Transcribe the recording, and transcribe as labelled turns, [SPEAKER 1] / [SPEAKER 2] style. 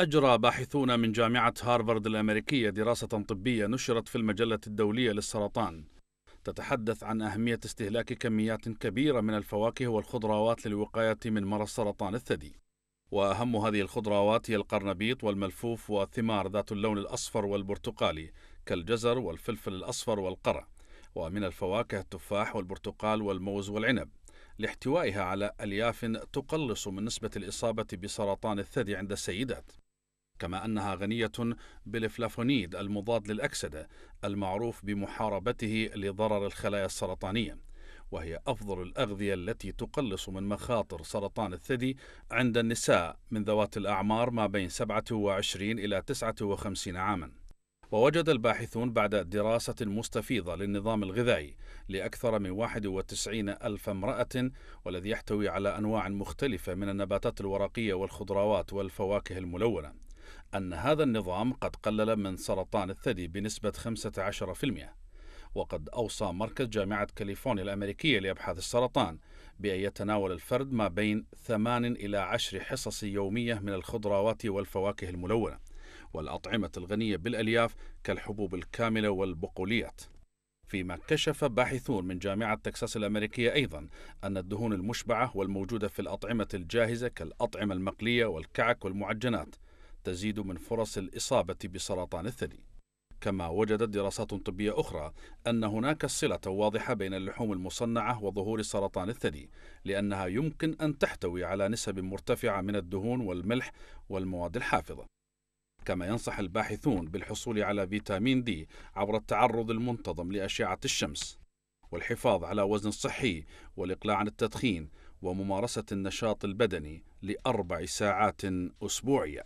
[SPEAKER 1] أجرى باحثون من جامعة هارفارد الأمريكية دراسة طبية نشرت في المجلة الدولية للسرطان تتحدث عن أهمية استهلاك كميات كبيرة من الفواكه والخضروات للوقاية من مرض سرطان الثدي وأهم هذه الخضروات هي القرنبيط والملفوف والثمار ذات اللون الأصفر والبرتقالي كالجزر والفلفل الأصفر والقرع ومن الفواكه التفاح والبرتقال والموز والعنب لاحتوائها على ألياف تقلص من نسبة الإصابة بسرطان الثدي عند السيدات كما أنها غنية بالفلافونيد المضاد للأكسدة المعروف بمحاربته لضرر الخلايا السرطانية وهي أفضل الأغذية التي تقلص من مخاطر سرطان الثدي عند النساء من ذوات الأعمار ما بين 27 إلى 59 عاماً ووجد الباحثون بعد دراسة مستفيضة للنظام الغذائي لأكثر من 91 ألف امرأة والذي يحتوي على أنواع مختلفة من النباتات الورقية والخضروات والفواكه الملونة أن هذا النظام قد قلل من سرطان الثدي بنسبة 15% وقد أوصى مركز جامعة كاليفورنيا الأمريكية لأبحاث السرطان بأن يتناول الفرد ما بين 8 إلى 10 حصص يومية من الخضروات والفواكه الملونة والأطعمة الغنية بالألياف كالحبوب الكاملة والبقوليات فيما كشف باحثون من جامعة تكساس الأمريكية أيضا أن الدهون المشبعة والموجودة في الأطعمة الجاهزة كالأطعمة المقلية والكعك والمعجنات تزيد من فرص الإصابة بسرطان الثدي كما وجدت دراسات طبية أخرى أن هناك صلة واضحة بين اللحوم المصنعة وظهور سرطان الثدي لأنها يمكن أن تحتوي على نسب مرتفعة من الدهون والملح والمواد الحافظة كما ينصح الباحثون بالحصول على فيتامين دي عبر التعرض المنتظم لأشعة الشمس والحفاظ على وزن صحي والإقلاع عن التدخين وممارسة النشاط البدني لأربع ساعات أسبوعية